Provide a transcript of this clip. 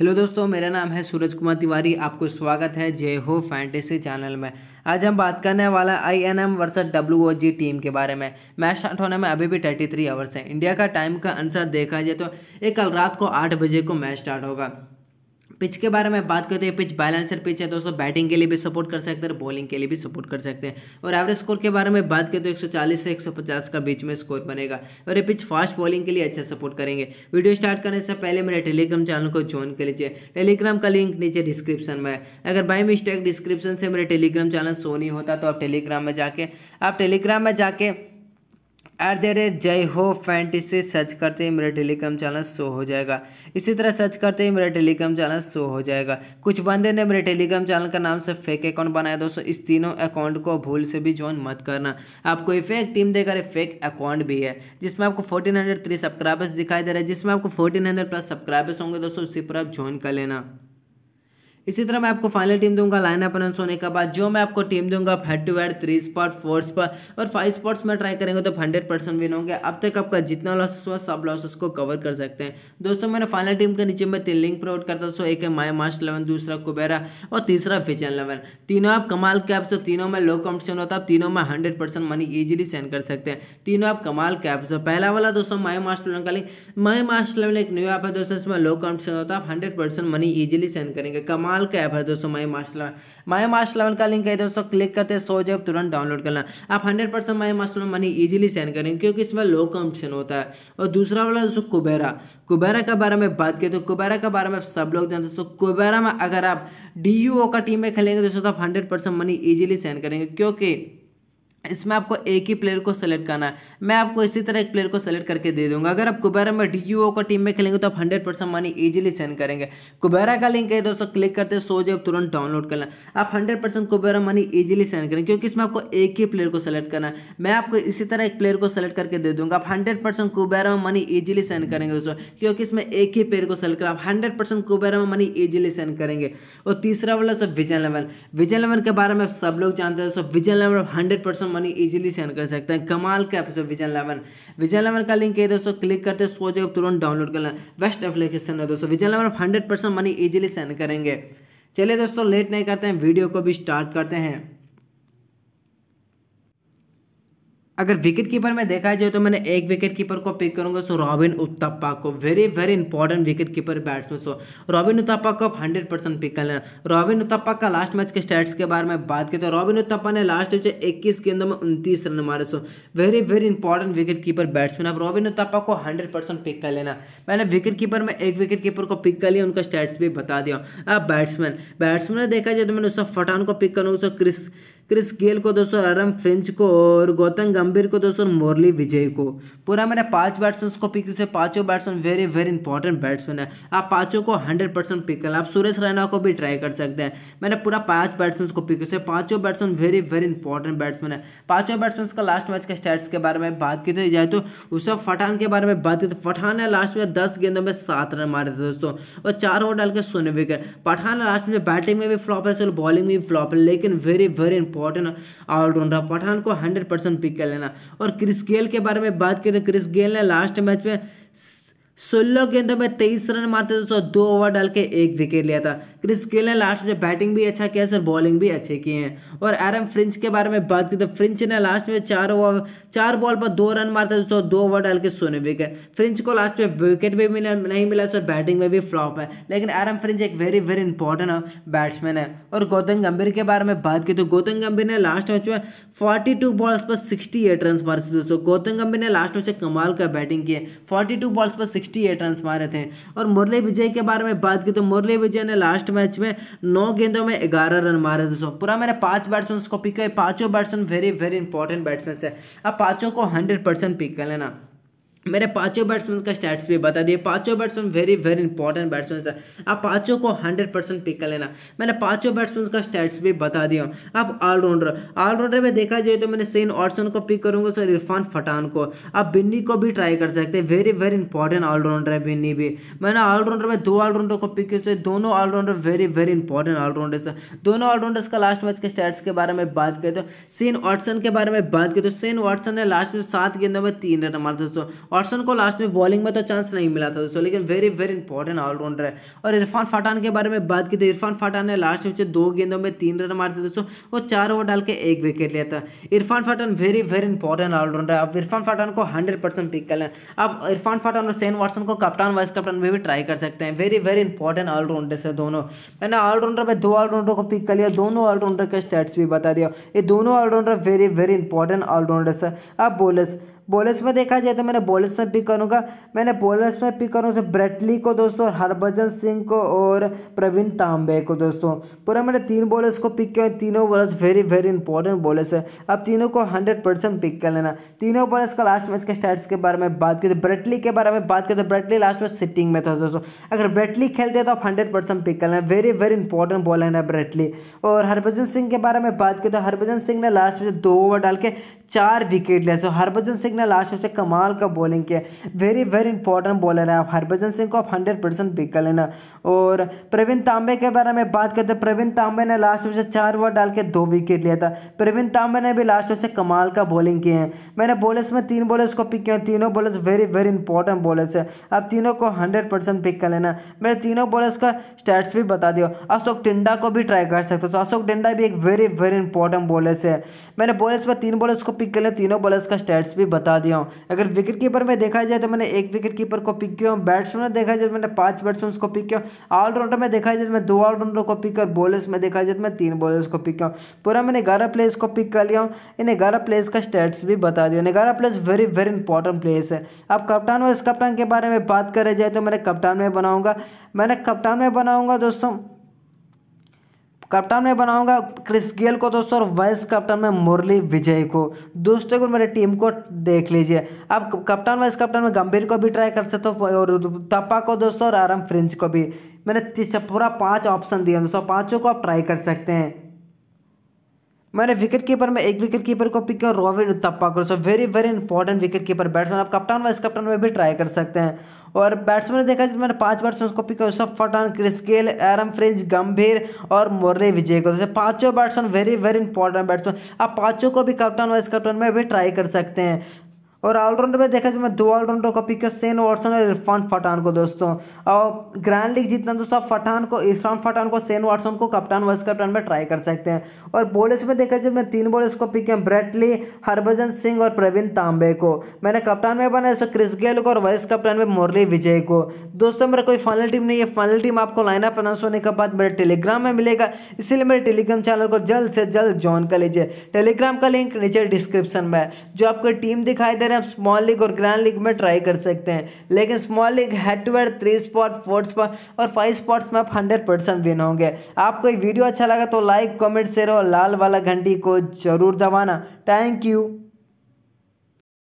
hello दोस्तों मेरा नाम है सूरज कुमार तिवारी आपको स्वागत है जय हो फैंटेसी चैनल में आज हम बात करने वाला I N M versus W O G team के बारे में मैच स्टार्ट होने में अभी भी थर्टी थ्री आवर्स है इंडिया का टाइम का आंसर देखा जाए तो ये कल रात को आठ बजे को मैच स्टार्ट होगा पिच के बारे में बात करते हैं पिच बैलेंसर पिच है दोस्तों बैटिंग के लिए भी सपोर्ट कर सकते हैं बॉलिंग के लिए भी सपोर्ट कर सकते हैं और एवरेज स्कोर के बारे में बात करते हैं तो एक से एक का बीच में स्कोर बनेगा और ये पिच फास्ट बॉलिंग के लिए अच्छा सपोर्ट करेंगे वीडियो स्टार्ट करने से पहले मेरे टेलीग्राम चैनल को ज्वाइन कर लीजिए टेलीग्राम का लिंक नीचे डिस्क्रिप्शन में है अगर बाई मिस्टेक डिस्क्रिप्शन से मेरे टेलीग्राम चैनल सो नहीं होता तो आप टेलीग्राम में जाके आप टेलीग्राम में जाके एट द रेट जय हो फैंटी सर्च करते ही मेरा टेलीग्राम चैनल शो हो जाएगा इसी तरह सर्च करते ही मेरा टेलीग्राम चैनल शो हो जाएगा कुछ बंदे ने मेरे टेलीग्राम चैनल का नाम से फेक अकाउंट बनाया दोस्तों इस तीनों अकाउंट को भूल से भी ज्वाइन मत करना आपको ये फेक टीम देकर फेक अकाउंट भी है जिसमें आपको फोर्टीन हंड्रेड थ्री सब्सक्राइबर्स दिखाई दे रहे हैं जिसमें आपको फोर्टीन हंड्रेड प्लस सब्सक्राइबर्स होंगे दोस्तों उसी पर आप ज्वाइन कर लेना इसी तरह मैं आपको फाइनल टीम दूंगा लाइन अप अनाउंस होने के बाद जो मैं आपको टीम दूंगा head to head three spot four spot और फाइव स्पॉट्स में ट्राई करेंगे तो हंड्रेड परसेंट विन होंगे अब तक आपका जितना लॉसेस हुआ सब लॉसेस को कवर कर सकते हैं दोस्तों मैंने फाइनल टीम के नीचे में तीन लिंक प्रोवाइड करता हूँ एक है माई मास्ट इलेवन दूसरा कुबेरा और तीसरा फिचन इलेवन तीनों आप कमाल कैप्स हो तीनों में लो कॉम्पिटिशन होता है तीनों में hundred percent money easily send कर सकते हैं तीनों आप कमाल कैप्स हो पहला वाला दोस्तों माई मास्ट इलेवन का लिंक माई मास्ट इलेवन एक न्यू ऐप है दोस्तों इसमें लो कॉम्पिटिशन होता है आप हंड्रेड मनी ईजिली सेंड करेंगे कमाल कमाल का ऐप है दोस्तों My March Eleven My March Eleven का लिंक है दोस्तों क्लिक करते हैं सोच ऐप तुरंत डाउनलोड करना आप hundred percent My March Eleven money easily send करेंगे क्योंकि इसमें लो कम्पटिशन होता है और दूसरा वाला दोस्तों कुबेरा कुबेरा के बारे में बात करें तो कुबेरा के बारे में सब लोग जानते दोस्तों कुबेरा में अगर आप डी का टीम में खेलेंगे दोस्तों तो आप हंड्रेड मनी ईजिली सेंड करेंगे क्योंकि इसमें आपको एक ही प्लेयर को सेलेक्ट करना है मैं आपको इसी तरह एक प्लेयर को सेलेक्ट करके दे दूंगा अगर आप कुबेरा में डी यू का टीम में खेलेंगे तो आप hundred percent money easily send करेंगे कुबेरा का लिंक है दोस्तों क्लिक करते सो जब तुरंत डाउनलोड करना आप hundred percent Kubera money easily send करेंगे क्योंकि इसमें आपको एक ही प्लेयर को सेलेक्ट करना है मैं आपको इसी तरह एक प्लेयर को सेलेक्ट करके दे दूंगा आप हंड्रेड परसेंट कुबेरा में मनी ईजिली सेंड करेंगे दोस्तों क्योंकि इसमें एक ही प्लेयर को सेलेक्ट करना आप हंड्रेड परसेंट कुबेरा में मनी ईजिली सेंड करेंगे और तीसरा वाला दोस्तों विजन लेवल विजन लेवल के बारे में सब लोग जानते हैं दोस्तों vision level hundred percent money easily send कर सकते हैं कमाल का episode Vision Eleven Vision Eleven का लिंक है दोस्तों क्लिक करते हैं सोचे तुरंत डाउनलोड कर लें बेस्ट एप्लीकेशन है दोस्तों Vision Eleven hundred money easily send करेंगे चलिए दोस्तों लेट नहीं करते हैं वीडियो को भी स्टार्ट करते हैं अगर विकेट कीपर में देखा जाए तो मैंने एक विकेट कीपर को पिक करूंगा सो रॉबिन उत्तप्पा को very very important wicket keeper batsman so Robin Uthappa को आप हंड्रेड परसेंट पिक कर लेना रॉबिन उत्तप्पा का लास्ट मैच के स्टैट्स के बारे में बात करें तो रॉबिन उत्तप्पा ने लास्ट मैच इक्कीस गेंदों में उनतीस रन मारे so very very important wicket keeper batsman आप रॉबिन उत्तप्पा को हंड्रेड परसेंट पिक कर लेना मैंने विकेट कीपर में एक विकेट कीपर को पिक कर लिया उनका स्टैट्स भी बता दिया अब बैट्समैन बैट्समैन देखा जाए तो मैंने उस फटान को पिक करूँगा सो क्रिस क्रिस गेल को दोस्तों आरम फ्रेंच को और गौतम गंभीर को दोस्तों मुरली विजय को पूरा मैंने पांच बैट्समैन को पिक किया पांचों batsman very very important batsman है आप पांचों को हंड्रेड परसेंट पिक करना आप सुरेश रैना को भी ट्राई कर सकते हैं मैंने पूरा पांच बैट्समैन को पिक किया पांचों batsman very very important batsman है पांचों बैट्समैन का लास्ट मैच के स्टैट्स के बारे में बात की थी जाए तो, तो उसमें पठान के बारे में बात की थी तो, पठान ने लास्ट में दस गेंदों में सात रन मारे थे दोस्तों और चार ओवर डाल के सोने विकेट पठान लास्ट में बैटिंग में भी फ्लॉप है चलो बॉलिंग में भी फ्लॉप है लेकिन very very important allrounder Pathan को हंड्रेड परसेंट पिक कर लेना और क्रिस गेल के बारे में बात करें तो क्रिस गेल ने लास्ट मैच में सोलह गेंदों में तेईस रन मारते दोस्तों दो ओवर डाल के एक विकेट लिया था क्रिस गेल ने लास्ट में बैटिंग भी अच्छा किया सर बॉलिंग भी अच्छे किए हैं और एरम फ्रिंच के बारे में बात की तो फ्रिंच ने लास्ट में चार ओवर चार बॉल पर दो रन मारते दोस्तों दो ओवर डाल के सोने विकेट फ्रिंच को लास्ट में विकेट भी मिला नहीं मिला सर बैटिंग में भी फ्लॉप है लेकिन एरम फ्रिंच एक वेरी वेरी इंपॉर्टेंट बैट्समैन है और गौतम गंभीर के बारे में बात की तो गौतम गंभीर ने लास्ट मैच में फोर्टी टू बॉल्स पर सिक्सटी एट रन मारे दोस्तों गौतम गंभीर ने लास्ट मैच में कमाल का बैटिंग की है फोर्टी टू बॉल्स पर सिक्सटी एट रन मारे थे और मुरली विजय के बारे में बात की तो मुरली विजय ने लास्ट मैच में नौ गेंदों में ग्यारह रन मारे दोस्तों पूरा मेरे पांच बैट्समैन को पिक हुए पांचों batsman very very important batsman है अब पांचों को हंड्रेड परसेंट पिक कर लेना मेरे पांचों बैट्समैन का स्टैट्स भी बता दिए पांचों batsman very very important batsman है आप पांचों को हंड्रेड परसेंट पिक कर लेना मैंने पांचों बैट्समैन का स्टैट्स भी बता दिया आप ऑलराउंडर ऑलराउंडर में देखा जाए तो मैंने सेन ऑर्सन को पिक करूंगा सर इरफान फटान को आप बिन्नी को भी ट्राई कर सकते हैं वेरी वेरी इंपॉर्टेंट ऑलराउंडर है बिन्नी भी मैंने ऑलराउंडर में दो ऑलराउंडर को पिक किया दोनों allrounder very very important allrounder है दोनों ऑलराउंडर्स का लास्ट मैच के स्टैट्स के बारे में बात करें तो सेन ऑर्सन के बारे में बात करें तो सेन ऑर्सन ने लास्ट में सात गेंदों में तीन रन मारा दोस्तों पर्सन को लास्ट में बॉलिंग में तो चांस नहीं मिला था दोस्तों लेकिन वेरी वेरी इंपॉर्टेंट ऑलराउंडर है और इरफान फाटान के बारे में बात की तो इरफान फाटान ने लास्ट में दो गेंदों में तीन रन मारते दोस्तों और चार ओवर डाल के एक विकेट लिया था Irfan Pathan very very important allrounder है अब इरफान फाटान को हंड्रेड परसेंट पिक कर लें अब इरफान फाटान और सेन वाटसन को कप्तान वाइस कप्तान में भी ट्राई कर सकते हैं वेरी वेरी इंपॉर्टेंट ऑलराउंडर्स है दोनों मैंने ऑलराउंडर में दो ऑलराउंडर को पिक कर लिया दोनों ऑलराउंडर के स्टेट्स भी बता दिया ये दोनों allrounder very very important allrounders है अब बोलर्स बॉलर्स में देखा जाए तो मैंने बॉलर्स में पिक करूँगा मैंने बॉलर्स में पिक करूँ ब्रेटली को दोस्तों और हरभजन सिंह को और प्रवीण तांबे को दोस्तों पूरा मैंने तीन बॉलर्स को पिक किया तीनों bowlers very very important bowlers है अब तीनों को हंड्रेड परसेंट पिक कर लेना तीनों बॉलर्स का लास्ट मैच के स्टार्ट के बारे में बात करें ब्रेटली के बारे में बात करें तो ब्रेटली लास्ट में सिटिंग तो में था दोस्तों अगर ब्रेटली खेलते तो आप हंड्रेड परसेंट पिक कर लेना वेरी वेरी इंपॉर्टेंट बॉलर है ब्रेटली और हरभजन सिंह के बारे में बात करें तो हरभजन सिंह ने लास्ट में दो ओवर डाल के चार विकेट लिया तो हरभजन सिंह ने लास्ट में से कमाल का बॉलिंग किया वेरी वेरी इंपॉर्टेंट बॉलर है आप हरभजन सिंह को आप हंड्रेड परसेंट पिक कर लेना और प्रवीण तांबे के बारे में बात करते हैं प्रवीण तांबे ने लास्ट में से चार ओवर डाल के दो विकेट लिया था प्रवीण तांबे ने भी लास्ट में से कमाल का बॉलिंग किए हैं मैंने बॉलर्स में तीन बॉलर्स को पिक किया तीनों bowlers very very important bowlers है आप तीनों को हंड्रेड पिक कर लेना मैंने तीनों बॉलर्स का स्टैट्स भी बता दियो अशोक टिंडा को भी ट्राई कर सकते हो तो अशोक टिंडा भी एक वेरी वेरी इंपॉर्टेंट बॉलर्स है मैंने बॉलर्स में तीन बॉलर्स को पिक कर लिया तीनों बॉलर्स का स्टैट्स भी बता बता दिया हूँ अगर विकेट कीपर में देखा जाए तो मैंने एक विकेट कीपर को पिक किया हूँ बैट्समैन में देखा जाए तो मैंने पाँच बैट्समैन को पिक किया ऑलराउंडर में देखा जाए तो मैं दो ऑलराउंडर को पिक और बॉलर्स में देखा जाए तो मैं तीन बॉलर्स को पिक किया हूँ पूरा मैंने ग्यारह प्लेयर्स को पिक कर लिया हूँ इन्हें ग्यारह प्लेयर्स का स्टेट्स भी बता दिया ग्यारह players very very important players है अब कप्तान वाइस कप्तान के बारे में बात करें जाए तो मैंने कप्तान में बनाऊँगा मैंने कप्तान में बनाऊँगा दोस्तों कप्तान में बनाऊंगा क्रिस गेल को दोस्तों और वाइस कप्तान में मुरली विजय को दोस्तों को मेरे टीम को देख लीजिए आप कप्तान वाइस कप्तान में गंभीर को भी ट्राई कर सकते हो और तप्पा को दोस्तों और आराम फ्रिंज को भी मैंने पूरा पाँच ऑप्शन दिया दोस्तों पाँचों को आप ट्राई कर सकते हैं मैंने विकेट कीपर में एक विकेट कीपर को पिक किया रोविन उत्तप्पा को so very very important wicket keeper batsman आप कप्टन वाइस कप्टन में भी ट्राई कर सकते हैं और बैट्समैन देखा जाए मैंने पांच बैट्समैन को पिक किया उसफ पठान एरम फ्रिंज गंभीर और मुरली विजय को जैसे तो पांचों batsman very very important batsman आप पांचों को भी कप्टन वाइस कप्टन में भी ट्राई कर सकते हैं और ऑलराउंडर में देखा जाए तो मैं दो ऑलराउंडर को पिक सेन वाटसन और इरफान पठान को दोस्तों और ग्रैंड लीग जीतना दोस्तों आप पठान को इरफान पठान को सेन वाटसन को कप्तान वाइस कप्तान में ट्राई कर सकते हैं और बॉलर्स में देखा जाए तो मैं तीन बॉलर्स को पिक किया ब्रेटली हरभजन सिंह और प्रवीण तांबे को मैंने कप्तान में बनाया दोस्तों क्रिस गेल को और वाइस कप्तान में मुरली विजय को दोस्तों मेरा कोई फाइनल टीम नहीं है फाइनल टीम आपको लाइनअप अनाउंस होने के बाद मेरे टेलीग्राम में मिलेगा इसीलिए मेरे टेलीग्राम चैनल को जल्द से जल्द ज्वाइन कर लीजिए टेलीग्राम का लिंक नीचे डिस्क्रिप्शन में जो आपको टीम दिखाई दे अगर आप स्मॉल लीग और ग्रैंड लीग में ट्राई कर सकते हैं लेकिन small league head to head three spot four spot और फाइव स्पॉट्स में आप हंड्रेड परसेंट विन होंगे आपको वीडियो अच्छा लगा तो लाइक कमेंट शेयर और लाल वाला घंटी को जरूर दबाना थैंक यू